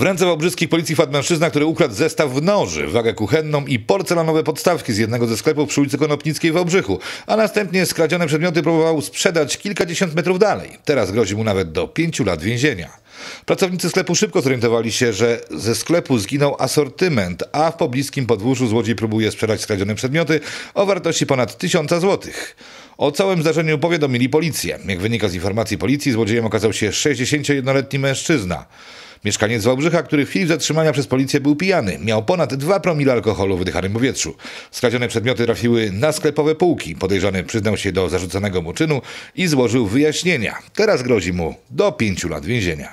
W ręce wałbrzyskich policji wpadł mężczyzna, który ukradł zestaw w noży, wagę kuchenną i porcelanowe podstawki z jednego ze sklepów przy ulicy Konopnickiej w Wałbrzychu, a następnie skradzione przedmioty próbował sprzedać kilkadziesiąt metrów dalej. Teraz grozi mu nawet do pięciu lat więzienia. Pracownicy sklepu szybko zorientowali się, że ze sklepu zginął asortyment, a w pobliskim podwórzu złodziej próbuje sprzedać skradzione przedmioty o wartości ponad tysiąca złotych. O całym zdarzeniu powiadomili policję. Jak wynika z informacji policji, złodziejem okazał się 61-letni mężczyzna. Mieszkaniec Wałbrzycha, który w chwili zatrzymania przez policję był pijany, miał ponad 2 promile alkoholu w dychanym powietrzu. Skradzione przedmioty trafiły na sklepowe półki. Podejrzany przyznał się do zarzuconego mu czynu i złożył wyjaśnienia. Teraz grozi mu do 5 lat więzienia.